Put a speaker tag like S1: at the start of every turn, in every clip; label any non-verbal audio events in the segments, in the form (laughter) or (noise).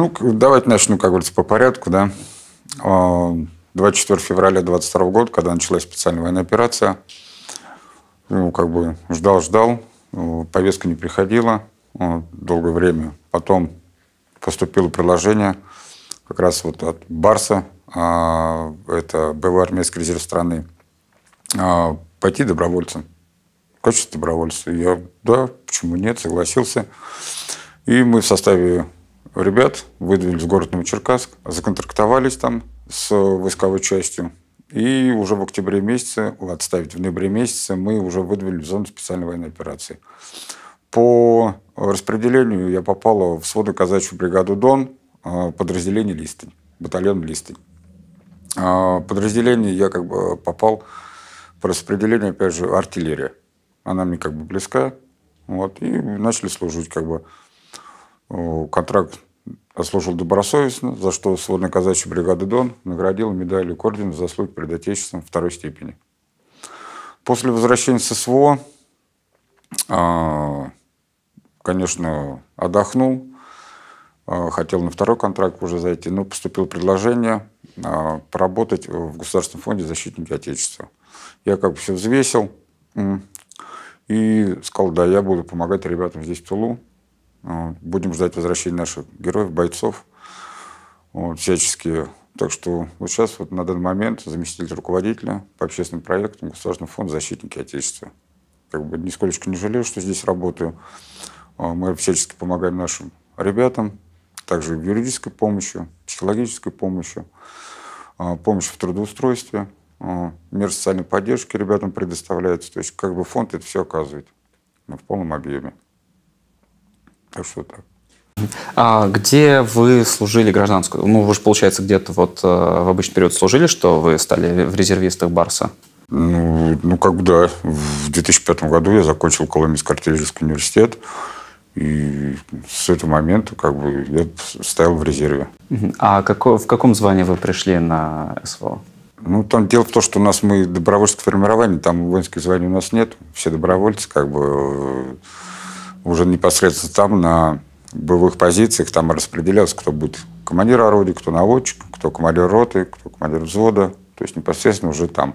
S1: Ну, давайте начну, как говорится, по порядку, да. 24 а, февраля 22 года, когда началась специальная военная операция, ну, как бы ждал-ждал, э, повестка не приходила э, долгое время. Потом поступило предложение как раз вот от Барса, а, это был армейский резерв страны, а, пойти добровольцем, в качестве добровольца. Я, да, почему нет, согласился. И мы в составе ребят, выдвинулись в город Новочеркасск, законтрактовались там с войсковой частью. И уже в октябре месяце, отставить, в ноябре месяце мы уже выдвинулись в зону специальной военной операции. По распределению я попал в своду казачью бригаду «Дон», а, подразделение «Листень», батальон «Листень». А, подразделение я как бы попал по распределению, опять же, артиллерия. Она мне как бы близка. Вот, и начали служить как бы Э, контракт отслужил добросовестно, за что сводная казачья бригада «Дон» наградила медалью «Кордина» ордену «Заслуги перед Отечеством» второй степени. После возвращения с СВО, э, конечно, отдохнул, э, хотел на второй контракт уже зайти, но поступило предложение поработать в Государственном фонде защитники Отечества. Я как бы все взвесил и сказал, да, я буду помогать ребятам здесь в Тулу. Будем ждать возвращения наших героев, бойцов, вот, всячески. Так что вот сейчас вот на данный момент заместитель руководителя по общественным проектам государственный фонд «Защитники Отечества». Как бы нисколечко не жалею, что здесь работаю. А, мы всячески помогаем нашим ребятам, также юридической помощью, психологической помощью, а, помощью в трудоустройстве, а, мер социальной поддержки ребятам предоставляется. То есть как бы фонд это все оказывает в полном объеме. Так что так.
S2: А где вы служили гражданскую? Ну, вы же, получается, где-то вот э, в обычный период служили, что вы стали в
S1: резервистах Барса? Ну, ну как бы да. В 2005 году я закончил Коломенский артиллерийский университет. И с этого момента как бы я стоял в резерве. А како, в каком звании вы пришли на СВО? Ну, там дело в том, что у нас мы добровольческое формирование, там воинских званий у нас нет. Все добровольцы, как бы уже непосредственно там, на боевых позициях, там распределялся, кто будет командир орудия, кто наводчик, кто командир роты, кто командир взвода. То есть непосредственно уже там,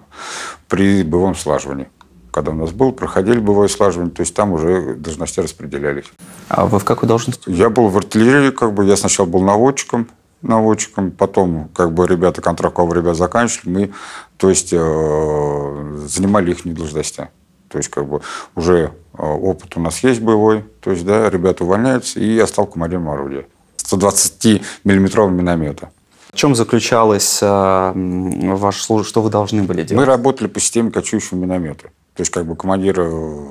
S1: при боевом слаживании. Когда у нас был, проходили боевое слаживание, то есть там уже должности распределялись. А вы в какой должности? Я был в артиллерии, как бы я сначала был наводчиком, наводчиком. Потом, как бы ребята контрактов ребят заканчивали, мы, то есть, э, занимали их не должности. То есть как бы уже а, опыт у нас есть боевой, то есть да, ребята увольняются, и я стал командиром орудия 120-миллиметрового миномета.
S2: В чем заключалась э, а, ваша служба, что вы должны
S1: были делать? Мы работали по системе кочующего миномета. То есть как бы командир э,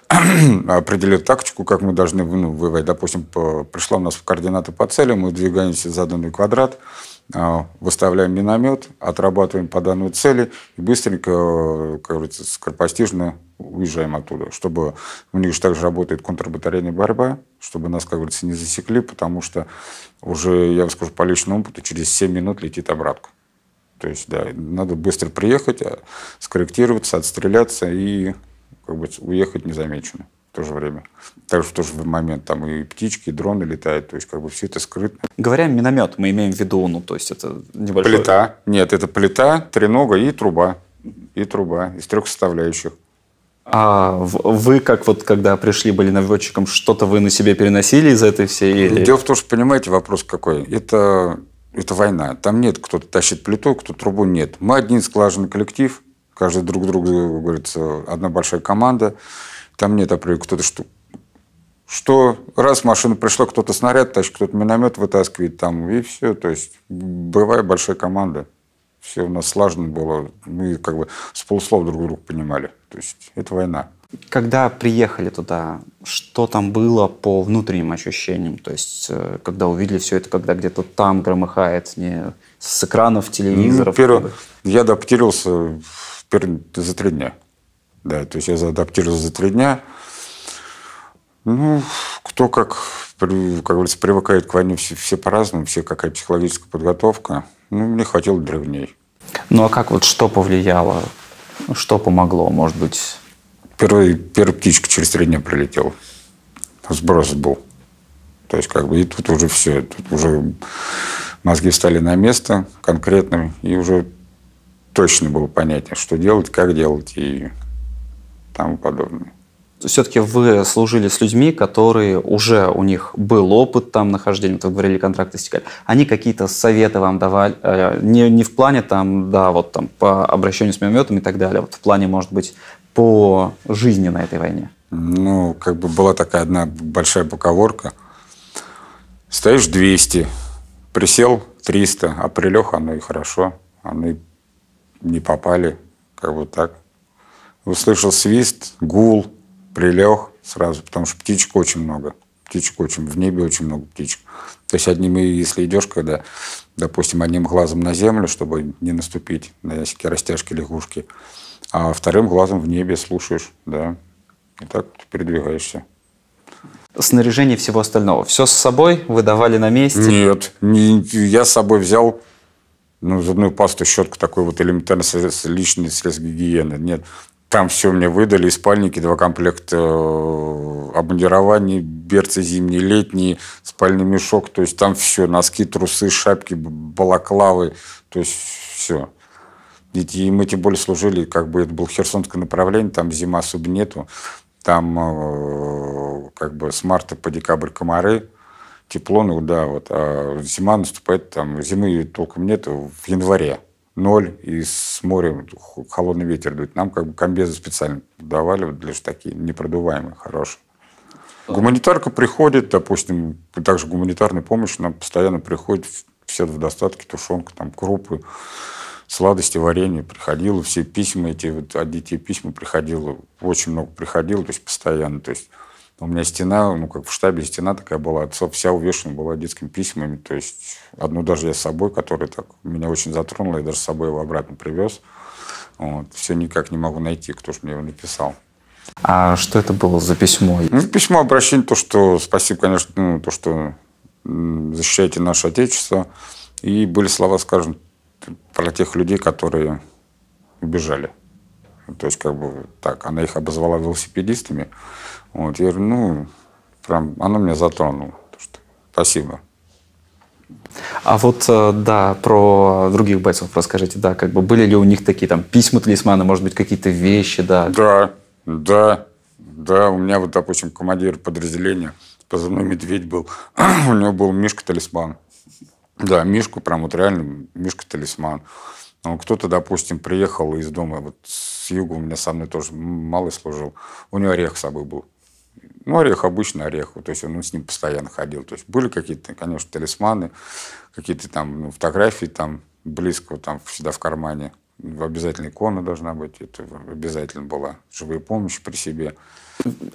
S1: (clears throat) определил тактику, как мы должны ну, воевать. Допустим, по, пришла у нас координаты по цели, мы двигаемся в заданный квадрат, а, выставляем миномет, отрабатываем по данной цели и быстренько, э, как говорится, скоропостижно уезжаем оттуда, чтобы у них же также работает контрбатарейная борьба, чтобы нас, как говорится, не засекли, потому что уже, я вам скажу по личному опыту, через 7 минут летит обратка. То есть, да, надо быстро приехать, э, скорректироваться, отстреляться и как бы, уехать незамеченным в то же время. Также в тот же момент там и птички, и дроны летают, то есть как бы все это скрыто. Говоря миномет, мы имеем в виду, ну, то есть это небольшой... Плита. Нет, это плита, тренога и труба.
S2: И труба из трех составляющих. А вы как вот, когда пришли, были наводчиком, что-то вы на себе переносили из этой всей? Ну, или... Дело в
S1: том, что, понимаете, вопрос какой. Это, это война. Там нет, кто-то тащит плиту, кто трубу нет. Мы один склаженный коллектив, каждый друг другу, говорится, одна большая команда. Там нет определенного, кто-то что что раз машина пришла, кто-то снаряд тащит, кто-то миномет вытаскивает там, и все. То есть, бывает большая команда, все у нас слажено было. Мы как бы с полуслов друг друга понимали. То есть, это война. Когда приехали
S2: туда, что там было по внутренним ощущениям? То есть, э, когда увидели все это, когда где-то там громыхает, не с экранов телевизоров? Ну, первое, я, да, потерялся
S1: за три дня. Да, то есть я заадаптировался за три дня. Ну, кто как, как говорится, привыкает к войне, все, все по-разному, все какая психологическая подготовка. Ну, мне хватило древней. Ну, а как вот что повлияло? Ну, что помогло, может быть? Первый, первый птичка через три дня прилетел. Сброс был. То есть, как бы, и тут уже все, тут уже мозги встали на место конкретно, и уже точно было понятно, что делать, как делать, и тому подобное. Все-таки
S2: вы служили с людьми, которые уже у них был опыт там нахождения, вот вы говорили, контракт стекали. Они какие-то советы вам давали, э, не, не в плане там, да, вот там по обращению с минометом и так далее, а вот в плане, может быть, по жизни на этой войне? Ну,
S1: как бы была такая одна большая боковорка. Стоишь 200, присел 300, а прилег оно и хорошо, оно и не попали, как бы так услышал свист, гул, прилег сразу, потому что птичек очень много. Птичек очень, в небе очень много птичек. То есть одним, если идешь, когда, допустим, одним глазом на землю, чтобы не наступить на ящики, растяжки, лягушки, а вторым глазом в небе слушаешь, да, и так ты
S2: передвигаешься. Снаряжение всего остального. Все с собой выдавали на месте? Нет,
S1: не, я с собой взял ну, зубную пасту, щетку, такой вот элементарный личный средств гигиены. Нет, там все мне выдали, и спальники, два комплекта э, обмундирования, берцы зимние, летние, спальный мешок, то есть там все, носки, трусы, шапки, балаклавы, то есть все. И мы тем более служили, как бы это было херсонское направление, там зима особо нету, там э, как бы с марта по декабрь комары, тепло, ну да, вот, а зима наступает, там зимы толком нету в январе ноль, и с моря холодный ветер дует. Нам как бы комбезы специально давали вот для такие непродуваемые, хорошие. Гуманитарка приходит, допустим, также гуманитарная помощь, нам постоянно приходит все в достатке, тушенка, там, крупы, сладости, варенье приходило, все письма эти, вот от детей письма приходило, очень много приходило, то есть постоянно, то есть у меня стена, ну, как в штабе стена такая была, отцов вся увешана была детскими письмами. То есть одну даже я с собой, которая так меня очень затронула, я даже с собой его обратно привез. Вот. Все никак не могу найти, кто же мне его написал.
S2: А что это было за письмо?
S1: Ну, письмо обращение, то, что спасибо, конечно, ну, то, что защищаете наше Отечество. И были слова, скажем, про тех людей, которые убежали. То есть, как бы так, она их обозвала велосипедистами. Вот, я говорю, ну, прям оно меня затронуло. Что... Спасибо.
S2: А вот, э, да, про других бойцов расскажите, да, как бы были ли у них такие там
S1: письма-талисманы, может быть, какие-то вещи, да? Да, да, да, у меня вот, допустим, командир подразделения, позывной «Медведь» был, (clears throat) у него был Мишка-талисман. Да, Мишку, прям вот реально Мишка-талисман. Ну, кто-то, допустим, приехал из дома, вот с юга у меня со мной тоже малый служил, у него орех с собой был. Ну, орех обычно орех, то есть он, он с ним постоянно ходил. То есть были какие-то, конечно, талисманы, какие-то там ну, фотографии там близкого там всегда в кармане. в обязательной икона должна быть, это обязательно была. Живая помощь при себе.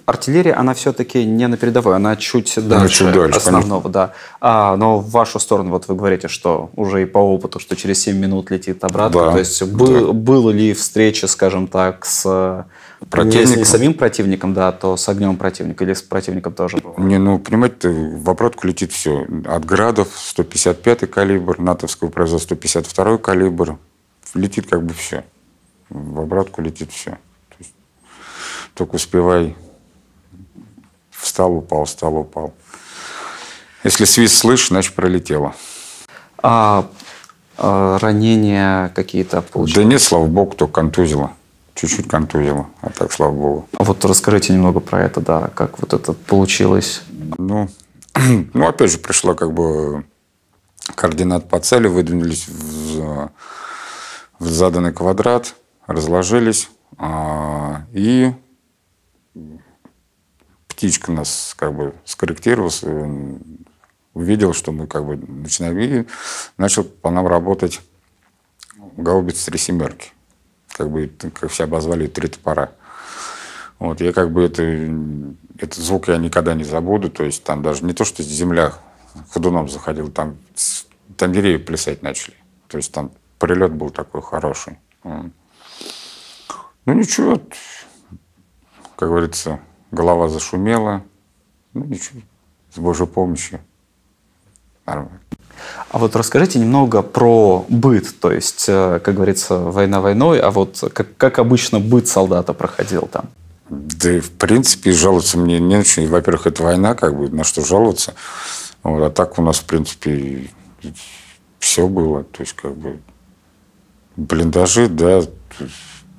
S1: Артиллерия,
S2: она все-таки не на передовой, она чуть дальше, она чуть дальше основного, конечно. да. А, но в вашу сторону, вот вы говорите, что уже и по опыту, что через 7 минут летит обратно. Да, то есть был, да. было ли встреча, скажем так, с противник... Если не самим противником, да, то с огнем
S1: противника или с противником тоже было? Не, ну, понимаете, в обратку летит все. От градов 155-й калибр, натовского производства 152-й калибр. Летит как бы все. В обратку летит все. То есть, только успевай. Встал, упал, встал, упал. Если свист слышишь, значит, пролетело. А, а ранения какие-то получились? Да нет, слава богу,
S2: только контузило чуть-чуть контузило, а так, слава богу. А вот расскажите немного про это, да, как вот это получилось.
S1: Ну, (clears throat) ну опять же, пришла как бы координат по цели, выдвинулись в, в заданный квадрат, разложились, а, и птичка нас как бы скорректировалась, увидел, что мы как бы начинаем, и начал по нам работать гаубиц три семерки как бы, как все обозвали, три топора. Вот, я как бы это, этот звук я никогда не забуду, то есть там даже не то, что земля ходуном заходила, там, там деревья плясать начали, то есть там прилет был такой хороший. Ну ничего, как говорится, голова зашумела, ну ничего, с Божьей помощью нормально.
S2: А вот расскажите немного про быт, то есть, э, как говорится, война войной, а вот как, как обычно быт солдата
S1: проходил там? Да в принципе жаловаться мне не на что. Во-первых, это война, как бы, на что жаловаться. Вот, а так у нас, в принципе, все было. То есть, как бы, блиндажи, да,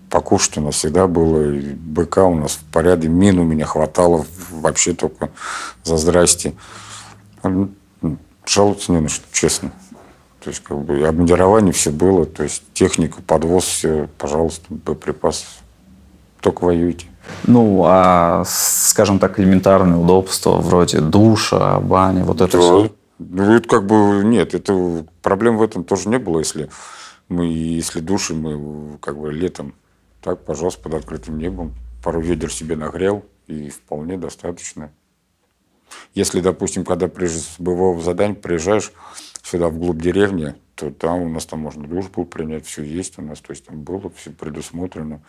S1: покушать у нас всегда было, и быка у нас в порядке, мин у меня хватало вообще только за здрасте жаловаться не на что, честно. То есть, как бы, обмундирование все было, то есть, техника, подвоз, все, пожалуйста, боеприпас Только воюйте. Ну, а, скажем
S2: так, элементарные удобства вроде душа, баня, вот это да. все?
S1: Ну, это как бы, нет, это, проблем в этом тоже не было, если мы, если души мы как бы летом, так, пожалуйста, под открытым небом, пару ведер себе нагрел, и вполне достаточно. Если, допустим, когда приезжаешь с бывало задания, приезжаешь сюда, вглубь деревни, то там у нас там можно душ был принять, все есть у нас, то есть там было все предусмотрено.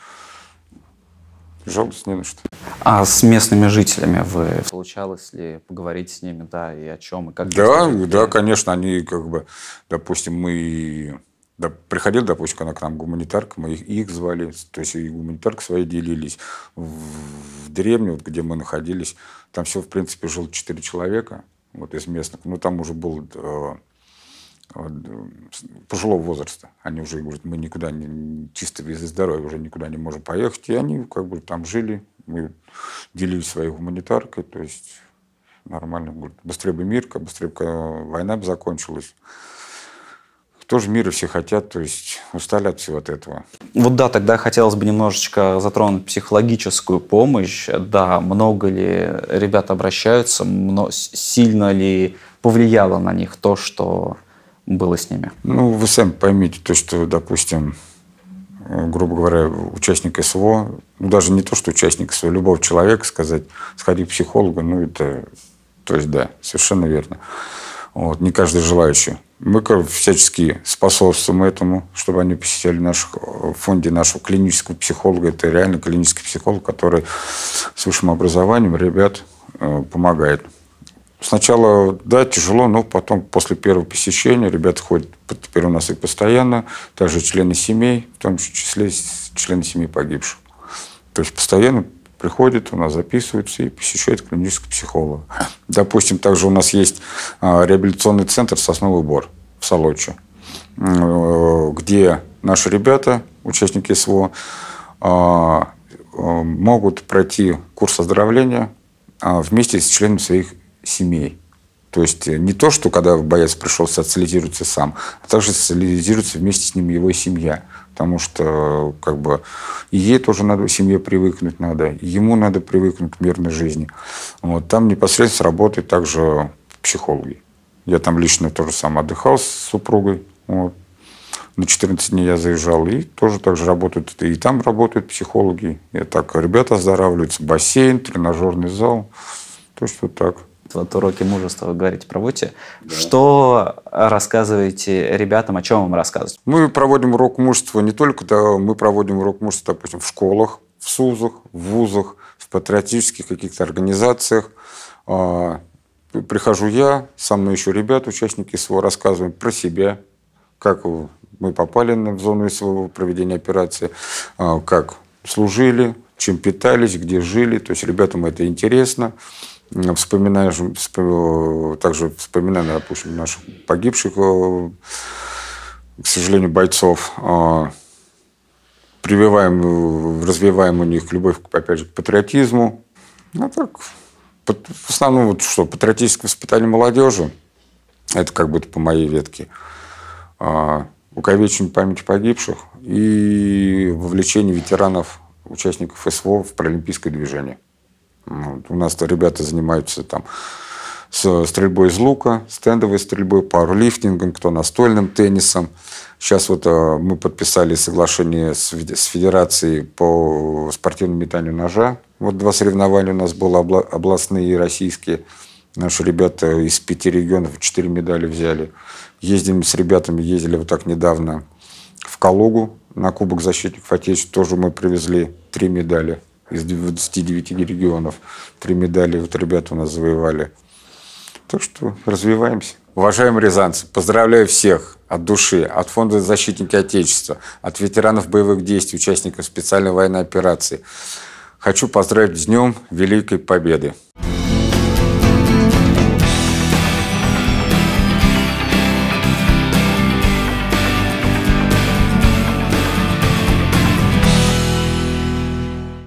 S1: Жаловаться не на что.
S2: А с местными жителями вы... Получалось ли поговорить с ними, да, и о чем, и как?
S1: Да, да, конечно, они как бы, допустим, мы да, приходил, допустим, когда к нам гуманитарка, мы их, их звали, то есть и гуманитарка свои делились. В, в деревне, вот, где мы находились, там все, в принципе, жило четыре человека вот, из местных. Ну, там уже был э, э, пожилого возраста. Они уже говорят, мы никуда не, чисто без здоровья уже никуда не можем поехать. И они как бы там жили, мы делились своей гуманитаркой, то есть нормально. Говорит, быстрее бы мир, быстрее бы война бы закончилась тоже мира все хотят, то есть устали от всего от этого.
S2: Вот да, тогда хотелось бы немножечко затронуть психологическую помощь. Да, много ли ребят обращаются, Но сильно ли повлияло на них то, что
S1: было с ними? Ну, вы сами поймите, то, что, допустим, грубо говоря, участник СВО, ну, даже не то, что участник СВО, любого человека сказать, сходи к психологу, ну, это, то есть, да, совершенно верно. Вот, не каждый желающий мы всячески способствуем этому, чтобы они посещали наш э, в фонде нашего клинического психолога. Это реально клинический психолог, который с высшим образованием ребят э, помогает. Сначала, да, тяжело, но потом, после первого посещения, ребята ходят, теперь у нас и постоянно, также члены семей, в том числе члены семей погибших. То есть постоянно приходит, у нас записывается и посещает клинического психолога. Допустим, также у нас есть а, реабилитационный центр «Сосновый бор» в Солочи, э, где наши ребята, участники СВО, а, э, могут пройти курс оздоровления а, вместе с членами своих семей. То есть э, не то, что когда боец пришел, социализируется сам, а также социализируется вместе с ним его семья. Потому что э, как бы и ей тоже надо, семье привыкнуть надо, и ему надо привыкнуть к мирной жизни. Вот, там непосредственно работают также психологи. Я там лично тоже сам отдыхал с супругой. Вот. На 14 дней я заезжал, и тоже так же работают, и там работают психологи. Я так ребята оздоравливаются, бассейн, тренажерный зал. То есть вот так вот уроки мужества вы говорите, проводите. Да. Что
S2: рассказываете ребятам, о чем вам рассказывать?
S1: Мы проводим урок мужества не только, да, мы проводим урок мужества, допустим, в школах, в СУЗах, в вузах, в патриотических каких-то организациях. А, прихожу я, со мной еще ребят, участники своего рассказываем про себя, как мы попали в зону своего проведения операции, а, как служили, чем питались, где жили. То есть ребятам это интересно. Вспоминаешь, вспом... также вспоминаем, допустим, наших погибших, э, к сожалению, бойцов. А, прививаем, развиваем у них любовь, опять же, к патриотизму. Ну, так, в основном, вот что, патриотическое воспитание молодежи, это как будто по моей ветке, а, увековечивание памяти погибших и вовлечение ветеранов, участников СВО в паралимпийское движение. Ну, вот. У нас-то ребята занимаются там с стрельбой из лука, стендовой стрельбой, пауэрлифтингом, кто настольным теннисом. Сейчас вот э, мы подписали соглашение с Федерацией по спортивному метанию ножа. Вот два соревнования у нас было, областные и российские. Наши ребята из пяти регионов четыре медали взяли. Ездим с ребятами, ездили вот так недавно в Калугу на Кубок защитников Отечества. Тоже мы привезли три медали из 29 регионов. Три медали вот ребята у нас завоевали. Так что развиваемся. Уважаемые рязанцы, поздравляю всех от души, от Фонда защитники Отечества, от ветеранов боевых действий, участников специальной военной операции. Хочу поздравить с Днем Великой Победы!